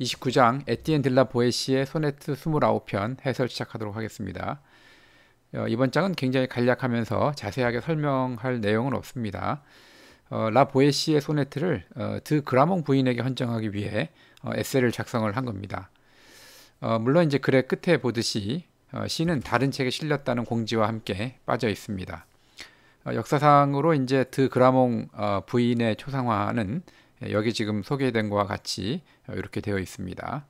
29장 에티엔 딜라 보에시의 소네트 29편 해설 시작하도록 하겠습니다. 어, 이번 장은 굉장히 간략하면서 자세하게 설명할 내용은 없습니다. 어, 라 보에시의 소네트를 어, 드 그라몽 부인에게 헌정하기 위해 어, 에세를 작성을 한 겁니다. 어, 물론 이제 글의 끝에 보듯이 어, 시는 다른 책에 실렸다는 공지와 함께 빠져 있습니다. 역사상으로 이제 드 그라몽 부인의 초상화는 예, 여기 지금 소개된 것과 같이 어, 이렇게 되어 있습니다.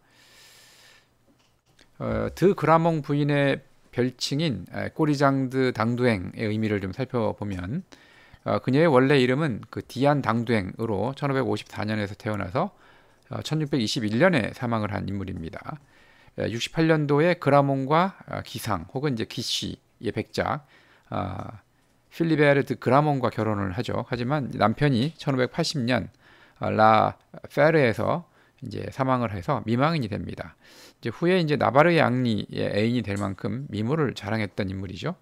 어, 드 그라몽 부인의 별칭인 꼬리장드 당두행의 의미를 좀 살펴보면 어, 그녀의 원래 이름은 그 디안 당두행으로 1554년에서 태어나서 1621년에 어, 사망을 한 인물입니다. 68년도에 그라몬과 어, 기상 혹은 이제 기씨의 백작 어, 아, 필리베르드 그라몬과 결혼을 하죠. 하지만 남편이 1580년 아, 라 페르에서 이제 사망을 해서 미망인이 됩니다. 이제 후에 이제 나바르의 양리의 애인이 될 만큼 미모를 자랑했던 인물이죠.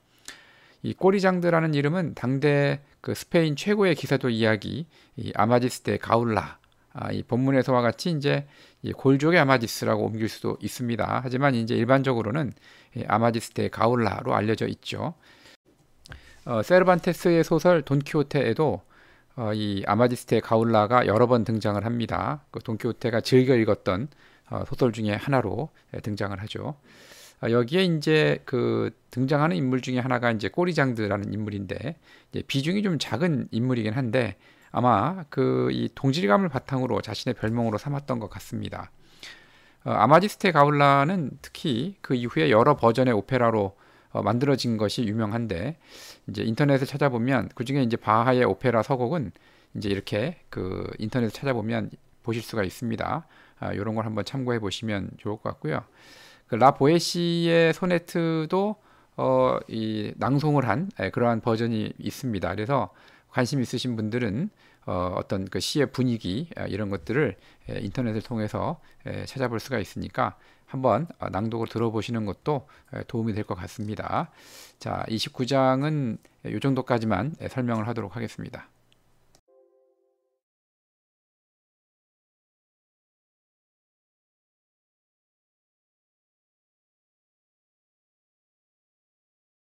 이 꼬리장드라는 이름은 당대 그 스페인 최고의 기사도 이야기 이아마지스대 가울라 아, 이 본문에서와 같이 이제 골족의 아마지스라고 옮길 수도 있습니다. 하지만 이제 일반적으로는 아마지스대 가울라로 알려져 있죠. 어, 세르반테스의 소설 돈키호테에도 어, 이 아마디스트의 가울라가 여러 번 등장을 합니다. 그 돈키호테가 즐겨 읽었던 어, 소설 중에 하나로 예, 등장을 하죠. 어, 여기에 이제 그 등장하는 인물 중에 하나가 이제 꼬리장드라는 인물인데 비중이 좀 작은 인물이긴 한데 아마 그 이 동질감을 바탕으로 자신의 별명으로 삼았던 것 같습니다. 어, 아마디스테 가울라는 특히 그 이후에 여러 버전의 오페라로 어, 만들어진 것이 유명한데 이제 인터넷을 찾아보면 그중에 이제 바하의 오페라 서곡은 이제 이렇게 그 인터넷을 찾아보면 보실 수가 있습니다. 아, 이런 걸 한번 참고해 보시면 좋을 것 같고요. 그 라보에시의 소네트도 어, 이 낭송을 한 예, 그러한 버전이 있습니다. 그래서 관심 있으신 분들은 어, 어떤 그 시의 분위기 아, 이런 것들을 인터넷을 통해서 찾아볼 수가 있으니까 한번 어, 낭독을 들어보시는 것도 도움이 될 것 같습니다. 자, 29장은 이 정도까지만 설명을 하도록 하겠습니다.